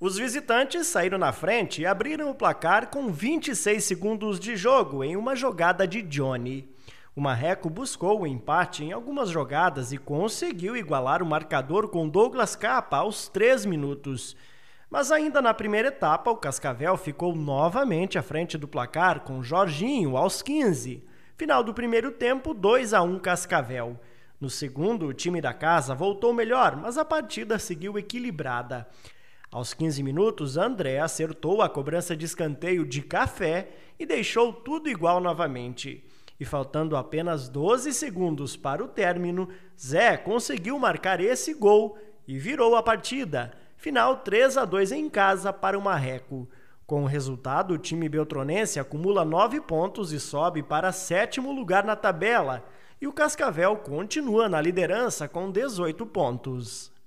Os visitantes saíram na frente e abriram o placar com 26 segundos de jogo em uma jogada de Johnny. O Marreco buscou o empate em algumas jogadas e conseguiu igualar o marcador com Douglas Capa aos 3 minutos. Mas ainda na primeira etapa, o Cascavel ficou novamente à frente do placar com Jorginho aos 15. Final do primeiro tempo, 2 a 1 Cascavel. No segundo, o time da casa voltou melhor, mas a partida seguiu equilibrada. Aos 15 minutos, André acertou a cobrança de escanteio de café e deixou tudo igual novamente. E faltando apenas 12 segundos para o término, Zé conseguiu marcar esse gol e virou a partida. Final 3 a 2 em casa para o Marreco. Com o resultado, o time beltronense acumula 9 pontos e sobe para sétimo lugar na tabela. E o Cascavel continua na liderança com 18 pontos.